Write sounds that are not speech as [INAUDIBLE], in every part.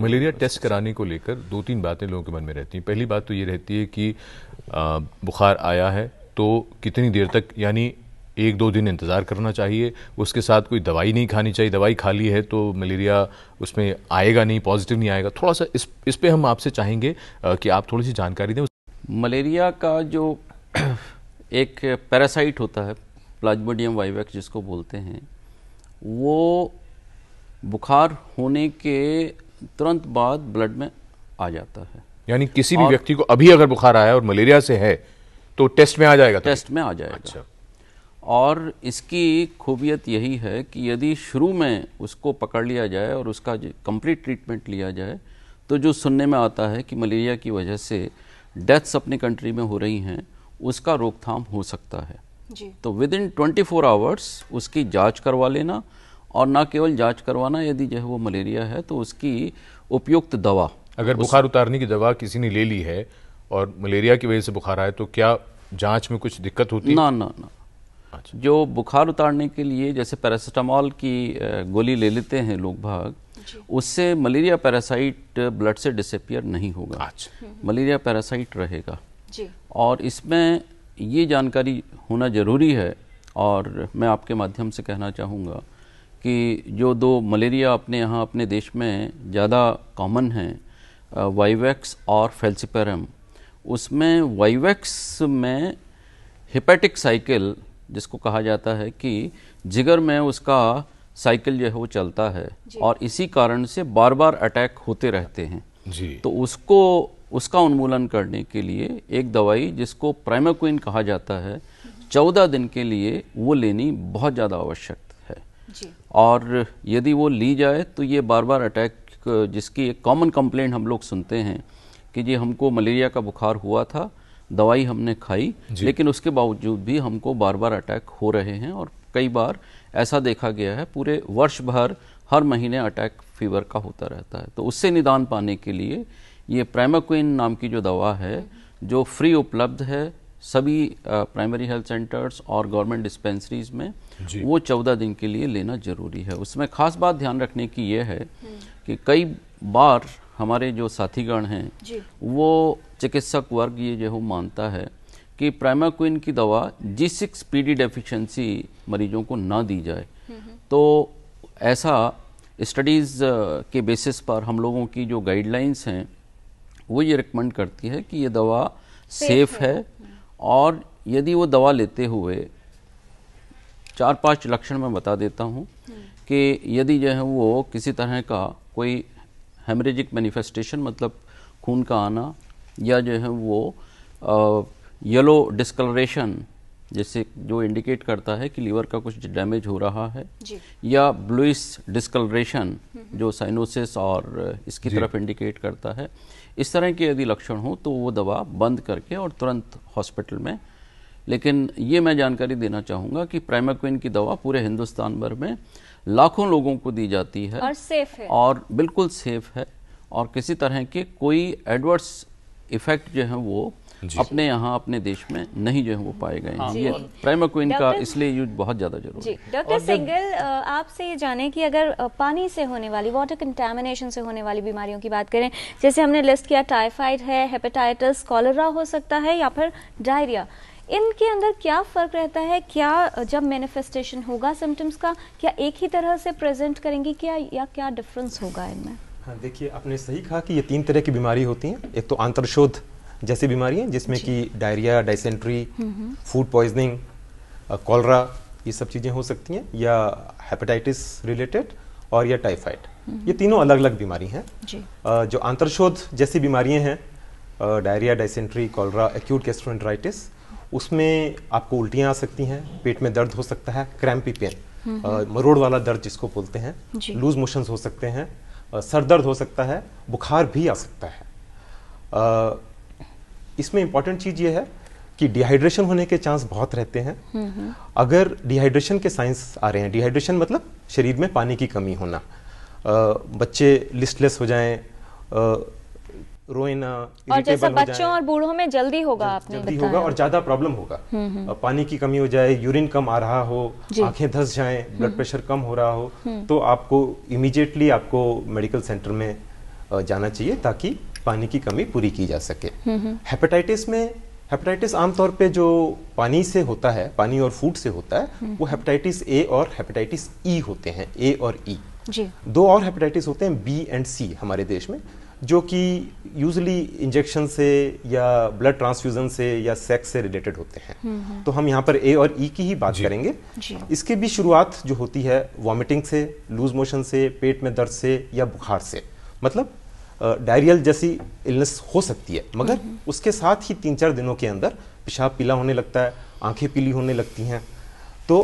Malaria test कराने को लेकर दो तीन बातें लोगों के मन में रहती हैं पहली बात तो ये रहती है कि बुखार आया है तो कितनी देर तक यानी एक दो दिन इंतज़ार करना चाहिए उसके साथ कोई दवाई नहीं खानी चाहिए दवाई खा ली है तो मलेरिया उसमें आएगा नहीं पॉजिटिव नहीं आएगा थोड़ा सा इस इस पे हम आपसे चाहेंगे कि आप थोड़ी सी जानकारी दें मलेरिया का जो [CLEARS THROAT] एक पैरासाइट होता है प्लाज्मोडियम वाइवैक्स जिसको बोलते हैं वो बुखार होने के तुरंत बाद ब्लड में आ जाता है यानी किसी भी व्यक्ति को अभी अगर बुखार आया और मलेरिया से है तो टेस्ट में आ जाएगा टेस्ट तो? में आ जाएगा अच्छा और इसकी खूबियत यही है कि यदि शुरू में उसको पकड़ लिया जाए और उसका कंप्लीट ट्रीटमेंट लिया जाए तो जो सुनने में आता है कि मलेरिया की वजह से डेथ्स अपने कंट्री में हो रही हैं उसका रोकथाम हो सकता है जी। तो विद इन ट्वेंटी आवर्स उसकी जाँच करवा लेना और ना केवल जांच करवाना यदि जो है वो मलेरिया है तो उसकी उपयुक्त दवा अगर बुखार उतारने की दवा किसी ने ले ली है और मलेरिया की वजह से बुखार आए तो क्या जांच में कुछ दिक्कत होती ना ना ना अच्छा। जो बुखार उतारने के लिए जैसे पैरासिटामॉल की गोली ले लेते हैं लोग भाग उससे मलेरिया पैरासाइट ब्लड से डिसपियर नहीं होगा अच्छा। मलेरिया पैरासाइट रहेगा जी। और इसमें ये जानकारी होना ज़रूरी है और मैं आपके माध्यम से कहना चाहूँगा कि जो दो मलेरिया अपने यहाँ अपने देश में ज़्यादा कॉमन हैं वाइवैक्स और फेल्सिपेरम उसमें वाइवैक्स में हिपेटिक साइकिल जिसको कहा जाता है कि जिगर में उसका साइकिल जो है वो चलता है और इसी कारण से बार बार अटैक होते रहते हैं जी। तो उसको उसका उन्मूलन करने के लिए एक दवाई जिसको प्राइमाक्विन कहा जाता है हम्म। चौदह दिन के लिए वो लेनी बहुत ज़्यादा आवश्यक और यदि वो ली जाए तो ये बार बार अटैक जिसकी एक कॉमन कंप्लेंट हम लोग सुनते हैं कि जी हमको मलेरिया का बुखार हुआ था दवाई हमने खाई लेकिन उसके बावजूद भी हमको बार बार अटैक हो रहे हैं और कई बार ऐसा देखा गया है पूरे वर्ष भर हर महीने अटैक फीवर का होता रहता है तो उससे निदान पाने के लिए ये प्रेमाक्विन नाम की जो दवा है जो फ्री उपलब्ध है सभी प्राइमरी हेल्थ सेंटर्स और गवर्नमेंट डिस्पेंसरीज में वो चौदह दिन के लिए लेना जरूरी है उसमें खास बात ध्यान रखने की ये है कि कई बार हमारे जो साथीगण हैं वो चिकित्सक वर्ग ये जो मानता है कि प्राइमाक्विन की दवा G six P D deficiency मरीजों को ना दी जाए तो ऐसा स्टडीज़ के बेसिस पर हम लोगों की जो गाइडलाइंस हैं वो ये रिकमेंड करती है कि ये दवा सेफ है हम्म। और यदि वो दवा लेते हुए चार पांच लक्षण मैं बता देता हूँ कि यदि जो है वो किसी तरह का कोई हेमरेजिक मैनिफेस्टेशन मतलब खून का आना या जो है वो आ, येलो डिस्कलरेशन जैसे जो इंडिकेट करता है कि लीवर का कुछ डैमेज हो रहा है या ब्लूइस हम्म। डिस्कलरेशन जो साइनोसिस और uh, इसकी तरफ इंडिकेट करता है इस तरह के यदि लक्षण हो तो वो दवा बंद करके और तुरंत हॉस्पिटल में लेकिन ये मैं जानकारी देना चाहूँगा कि प्राइमाक्विन की दवा पूरे हिंदुस्तान भर में लाखों लोगों को दी जाती है और सेफ है और बिल्कुल सेफ है और किसी तरह के कोई एडवर्स इफेक्ट जो है वो अपने यहाँ अपने देश में नहीं जो है वो पाए गए हैं हाँ। ये प्राइमाक्विन का इसलिए यूज बहुत ज़्यादा जरूरी है डॉक्टर सिंगल आपसे ये जाने की अगर पानी से होने वाली वाटर कंटेमिनेशन से होने वाली बीमारियों की बात करें जैसे हमने लिस्ट किया टाइफाइड है हेपेटाइटिस कॉलरा हो सकता है या फिर डायरिया इनके अंदर क्या फ़र्क रहता है क्या जब मैनिफेस्टेशन होगा सिम्टम्स का क्या एक ही तरह से प्रेजेंट करेंगी क्या या क्या डिफरेंस होगा इनमें हाँ देखिए आपने सही कहा कि ये तीन तरह की बीमारी होती हैं एक तो आंतरशोध जैसी बीमारियाँ जिसमें कि diarrhoea dysentery food poisoning cholera ये सब चीज़ें हो सकती हैं या हेपेटाइटिस रिलेटेड और या टाइफाइड ये तीनों अलग अलग बीमारी हैं जो आंतरशोध जैसी बीमारियाँ हैं diarrhoea dysentery cholera acute gastroenteritis उसमें आपको उल्टियाँ आ सकती हैं पेट में दर्द हो सकता है क्रैम्पी पेन मरोड़ वाला दर्द जिसको बोलते हैं लूज मोशंस हो सकते हैं सर दर्द हो सकता है बुखार भी आ सकता है इसमें इंपॉर्टेंट चीज़ ये है कि डिहाइड्रेशन होने के चांस बहुत रहते हैं हम्म, हम्म। अगर डिहाइड्रेशन के साइंस आ रहे हैं डिहाइड्रेशन मतलब शरीर में पानी की कमी होना आ, बच्चे लिस्टलेस हो जाएं रोए ना और जैसा बच्चों और बूढ़ों में जल्दी होगा आपने जल्दी होगा और ज्यादा प्रॉब्लम होगा हम्म, पानी की कमी हो जाए यूरिन कम आ रहा हो आंखें धस जाए ब्लड प्रेशर कम हो रहा हो तो आपको इमीडिएटली आपको मेडिकल सेंटर में जाना चाहिए ताकि पानी की कमी पूरी की जा सके हेपेटाइटिस हम्म, हम्म। में हेपेटाइटिस आमतौर पे जो पानी से होता है पानी और फूड से होता है हम्म, वो हेपेटाइटिस ए और हेपेटाइटिस ई e होते हैं ए और ई e. दो और हेपेटाइटिस होते हैं बी एंड सी हमारे देश में जो कि यूजली इंजेक्शन से या ब्लड ट्रांसफ्यूजन से या सेक्स से रिलेटेड होते हैं तो हम यहाँ पर ए और ई e की ही बात जी, करेंगे जी। इसकी भी शुरुआत जो होती है वॉमिटिंग से लूज मोशन से पेट में दर्द से या बुखार से मतलब डायरियल जैसी इलनेस हो सकती है मगर उसके साथ ही तीन चार दिनों के अंदर पेशाब पीला होने लगता है आंखें पीली होने लगती हैं तो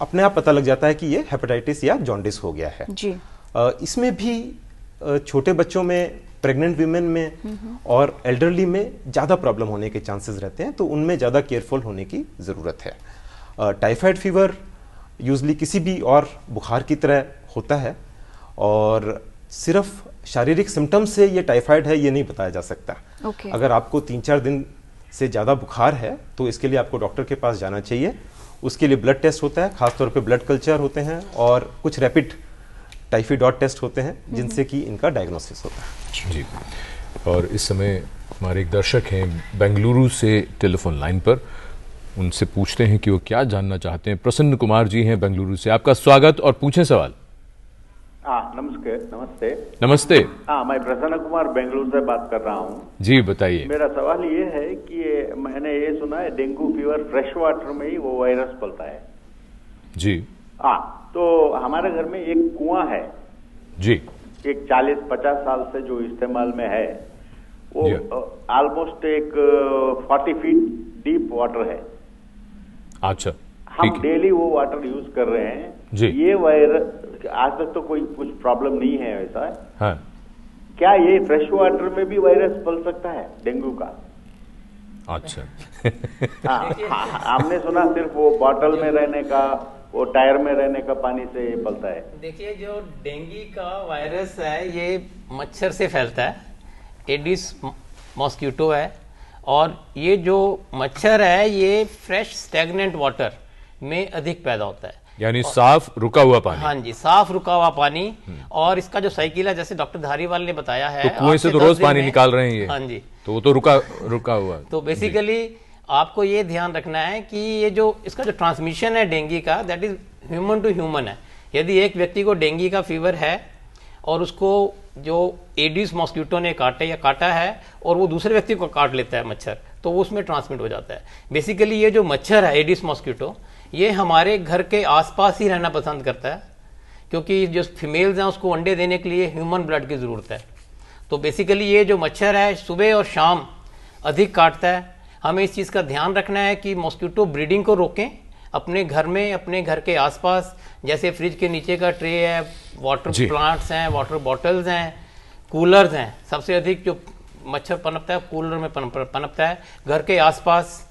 अपने आप पता लग जाता है कि ये हेपेटाइटिस या जॉन्डिस हो गया है जी इसमें भी छोटे बच्चों में प्रेग्नेंट वीमेन में और एल्डरली में ज़्यादा प्रॉब्लम होने के चांसेस रहते हैं तो उनमें ज़्यादा केयरफुल होने की ज़रूरत है टाइफाइड फीवर यूजली किसी भी और बुखार की तरह होता है और सिर्फ शारीरिक सिम्टम्स से ये टाइफाइड है ये नहीं बताया जा सकता okay. अगर आपको तीन चार दिन से ज़्यादा बुखार है तो इसके लिए आपको डॉक्टर के पास जाना चाहिए उसके लिए ब्लड टेस्ट होता है खासतौर पे ब्लड कल्चर होते हैं और कुछ रैपिड टाइफीडॉट टेस्ट होते हैं हम्म। जिनसे कि इनका डायग्नोसिस होता है जी और इस समय हमारे एक दर्शक हैं बेंगलुरु से टेलीफोन लाइन पर उनसे पूछते हैं कि वो क्या जानना चाहते हैं प्रसन्न कुमार जी हैं बेंगलुरु से आपका स्वागत और पूछें सवाल नमस्ते नमस्ते नमस्ते हाँ मैं प्रसन्न कुमार बेंगलुरु से बात कर रहा हूँ जी बताइए मेरा सवाल ये है कि मैंने ये सुना है डेंगू फीवर फ्रेश वाटर में ही वो वायरस पलता है जी हाँ तो हमारे घर में एक कुआं है जी एक 40-50 साल से जो इस्तेमाल में है वो ऑलमोस्ट एक 40 फीट डीप वाटर है अच्छा हम डेली वो वाटर यूज कर रहे हैं जी ये वायरस आज तक तो कोई कुछ प्रॉब्लम नहीं है ऐसा हाँ। क्या ये फ्रेश वाटर में भी वायरस पल सकता है डेंगू का अच्छा हमने हाँ, हाँ, हाँ, सुना सिर्फ वो बॉटल में रहने का वो टायर में रहने का पानी से पलता है देखिए जो डेंगू का वायरस है ये मच्छर से फैलता है एडिस मॉस्क्यूटो है और ये जो मच्छर है ये फ्रेश स्टेगनेंट वाटर में अधिक पैदा होता है यानी साफ रुका हुआ पानी हाँ जी साफ रुका हुआ पानी और इसका जो साइकिल है जैसे डॉक्टर धारीवाल ने बताया है तो कुएं से तो रोज पानी निकाल रहे हैं ये हाँ जी तो वो तो रुका रुका हुआ तो बेसिकली आपको ये ध्यान रखना है कि ये जो इसका जो ट्रांसमिशन है डेंगू का that is human to human है यदि एक व्यक्ति को डेंगू का फीवर है और उसको जो एडिस मॉस्किटो ने काटे या काटा है और वो दूसरे व्यक्ति को काट लेता है मच्छर तो वो उसमें ट्रांसमिट हो जाता है बेसिकली ये जो मच्छर है एडिस मॉस्किटो ये हमारे घर के आसपास ही रहना पसंद करता है क्योंकि जो फीमेल्स हैं उसको अंडे देने के लिए ह्यूमन ब्लड की ज़रूरत है तो बेसिकली ये जो मच्छर है सुबह और शाम अधिक काटता है हमें इस चीज़ का ध्यान रखना है कि मॉस्किटो ब्रीडिंग को रोकें अपने घर में अपने घर के आसपास जैसे फ्रिज के नीचे का ट्रे है वाटर प्लांट्स हैं वाटर बॉटल्स हैं कूलर्स हैं सबसे अधिक जो मच्छर पनपता है कूलर में पनपता है घर के आसपास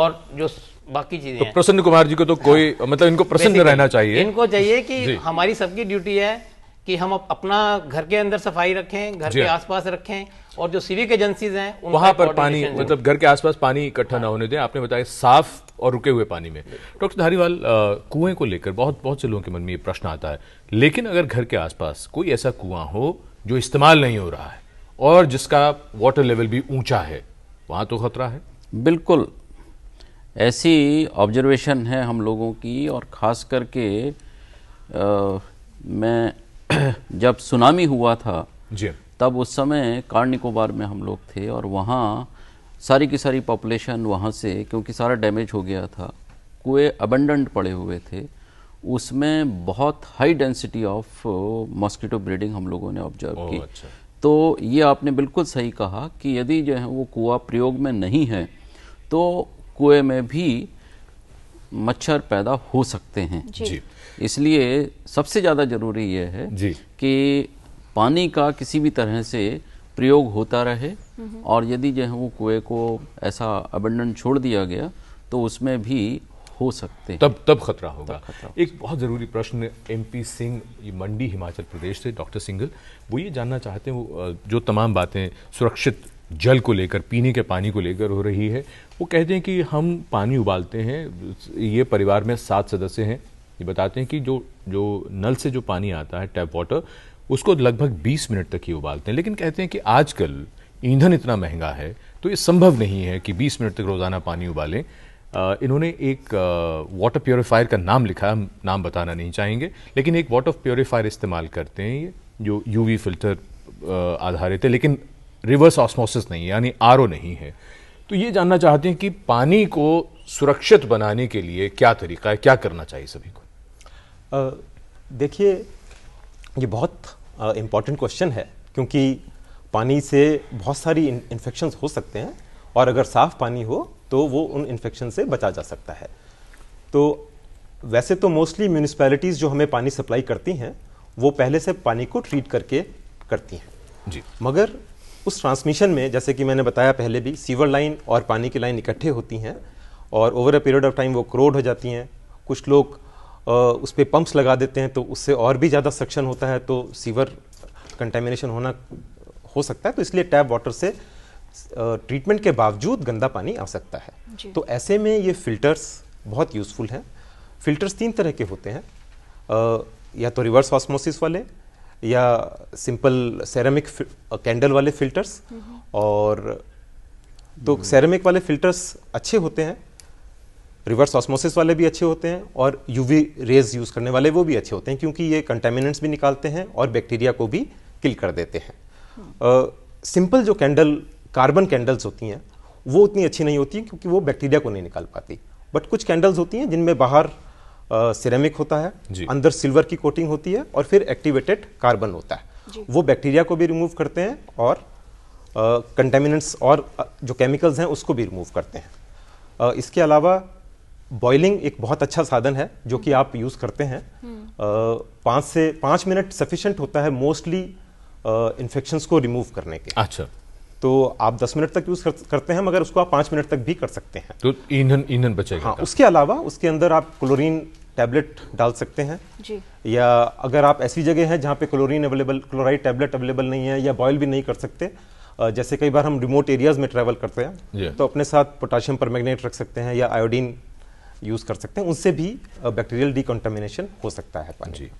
और जो बाकी चीजें तो प्रसन्न कुमार जी को तो कोई हाँ। मतलब इनको प्रसन्न रहना चाहिए इनको चाहिए कि हमारी सबकी ड्यूटी है कि हम अपना घर के अंदर सफाई रखें घर के हाँ। आसपास रखें और जो सिविक एजेंसीज हैं वहां पर पानी मतलब घर के आसपास पानी इकट्ठा ना हाँ। होने दें आपने बताया साफ और रुके हुए पानी में डॉक्टर धारीवाल कुएं को लेकर बहुत बहुत से लोगों के मन में ये प्रश्न आता है लेकिन अगर घर के आसपास कोई ऐसा कुआं हो जो इस्तेमाल नहीं हो रहा है और जिसका वाटर लेवल भी ऊंचा है वहां तो खतरा है बिल्कुल ऐसी ऑब्जर्वेशन है हम लोगों की और ख़ास करके आ, मैं [CLEARS THROAT] जब सुनामी हुआ था जी तब उस समय कार निकोबार में हम लोग थे और वहाँ सारी की सारी पॉपुलेशन वहाँ से क्योंकि सारा डैमेज हो गया था कुएँ अबंडेंट पड़े हुए थे उसमें बहुत high density of mosquito breeding हम लोगों ने ऑब्जर्व की अच्छा। तो ये आपने बिल्कुल सही कहा कि यदि जो है वो कुआ प्रयोग में नहीं है तो कुएं में भी मच्छर पैदा हो सकते हैं जी इसलिए सबसे ज़्यादा ज़रूरी यह है जी कि पानी का किसी भी तरह से प्रयोग होता रहे हम्म। और यदि जो है वो कुएं को ऐसा अबंडन छोड़ दिया गया तो उसमें भी हो सकते हैं तब तब खतरा होगा तब खतरा एक बहुत ज़रूरी प्रश्न एमपी सिंह मंडी हिमाचल प्रदेश से डॉक्टर सिंगल वो ये जानना चाहते हैं वो जो तमाम बातें सुरक्षित जल को लेकर पीने के पानी को लेकर हो रही है वो कहते हैं कि हम पानी उबालते हैं ये परिवार में सात सदस्य हैं ये बताते हैं कि जो जो नल से जो पानी आता है टैप वाटर उसको लगभग 20 मिनट तक ही उबालते हैं लेकिन कहते हैं कि आजकल ईंधन इतना महंगा है तो ये संभव नहीं है कि 20 मिनट तक रोज़ाना पानी उबालें इन्होंने एक वाटर प्योरीफायर का नाम लिखा हम नाम बताना नहीं चाहेंगे लेकिन एक वाटर प्योरीफायर इस्तेमाल करते हैं ये जो यूवी फिल्टर आधारित है लेकिन रिवर्स ऑस्मोसिस नहीं है यानी आर नहीं है तो ये जानना चाहते हैं कि पानी को सुरक्षित बनाने के लिए क्या तरीका है क्या करना चाहिए सभी को देखिए ये बहुत इम्पॉर्टेंट क्वेश्चन है क्योंकि पानी से बहुत सारी इन्फेक्शन हो सकते हैं और अगर साफ़ पानी हो तो वो उन इन्फेक्शन से बचा जा सकता है तो वैसे तो मोस्टली म्यूनिसपैलिटीज़ जो हमें पानी सप्लाई करती हैं वो पहले से पानी को ट्रीट करके करती हैं जी मगर उस ट्रांसमिशन में जैसे कि मैंने बताया पहले भी सीवर लाइन और पानी की लाइन इकट्ठे होती हैं और over a period of time वो क्रोड हो जाती हैं कुछ लोग आ, उस पर पम्प्स लगा देते हैं तो उससे और भी ज़्यादा सक्शन होता है तो सीवर कंटेमिनेशन होना हो सकता है तो इसलिए टैप वाटर से ट्रीटमेंट के बावजूद गंदा पानी आ सकता है तो ऐसे में ये फ़िल्टर्स बहुत यूज़फुल हैं फ़िल्टर्स तीन तरह के होते हैं आ, या तो रिवर्स ऑस्मोसिस वाले या सिंपल सेरेमिक कैंडल वाले फिल्टर्स और तो सेरेमिक हम्म। वाले फिल्टर्स अच्छे होते हैं रिवर्स ऑस्मोसिस वाले भी अच्छे होते हैं और यूवी रेज यूज़ करने वाले वो भी अच्छे होते हैं क्योंकि ये कंटेमिनेंट्स भी निकालते हैं और बैक्टीरिया को भी किल कर देते हैं सिंपल हम्म। जो कैंडल कार्बन कैंडल्स होती हैं वो उतनी अच्छी नहीं होती क्योंकि वो बैक्टीरिया को नहीं निकाल पाती बट कुछ कैंडल्स होती हैं जिनमें बाहर सिरेमिक होता है अंदर सिल्वर की कोटिंग होती है और फिर एक्टिवेटेड कार्बन होता है वो बैक्टीरिया को भी रिमूव करते हैं और कंटेमिनेंट्स और जो केमिकल्स हैं उसको भी रिमूव करते हैं इसके अलावा बॉइलिंग एक बहुत अच्छा साधन है जो कि आप यूज़ करते हैं हम्म। पाँच से पाँच मिनट सफिशेंट होता है मोस्टली इन्फेक्शंस को रिमूव करने के अच्छा तो आप दस मिनट तक यूज़ करते हैं मगर उसको आप पाँच मिनट तक भी कर सकते हैं तो ईंधन ईंधन बचेगा हाँ उसके अलावा उसके अंदर आप क्लोरीन टैबलेट डाल सकते हैं जी या अगर आप ऐसी जगह हैं जहाँ पे chlorine available chloride tablet available नहीं है या बॉयल भी नहीं कर सकते जैसे कई बार हम रिमोट एरियाज में ट्रेवल करते हैं तो अपने साथ पोटाशियम पर रख सकते हैं या आयोडीन यूज़ कर सकते हैं उनसे भी बैक्टीरियल डिकॉन्टामिनेशन हो सकता है पानी जी